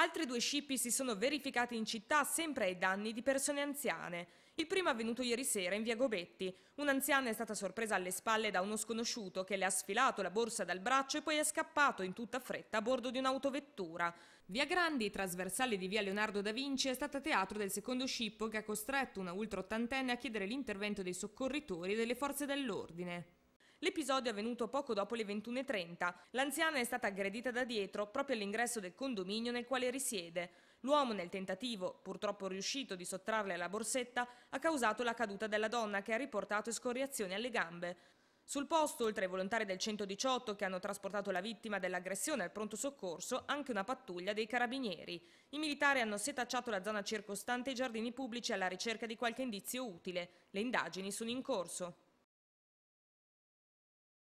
Altri due scippi si sono verificati in città sempre ai danni di persone anziane. Il primo è avvenuto ieri sera in via Gobetti. Un'anziana è stata sorpresa alle spalle da uno sconosciuto che le ha sfilato la borsa dal braccio e poi è scappato in tutta fretta a bordo di un'autovettura. Via Grandi, trasversale di via Leonardo da Vinci, è stata teatro del secondo scippo che ha costretto una ultra ottantenne a chiedere l'intervento dei soccorritori e delle forze dell'ordine. L'episodio è avvenuto poco dopo le 21.30. L'anziana è stata aggredita da dietro proprio all'ingresso del condominio nel quale risiede. L'uomo, nel tentativo, purtroppo riuscito, di sottrarle alla borsetta, ha causato la caduta della donna che ha riportato escoriazioni alle gambe. Sul posto, oltre ai volontari del 118 che hanno trasportato la vittima dell'aggressione al pronto soccorso, anche una pattuglia dei carabinieri. I militari hanno setacciato la zona circostante e i giardini pubblici alla ricerca di qualche indizio utile. Le indagini sono in corso.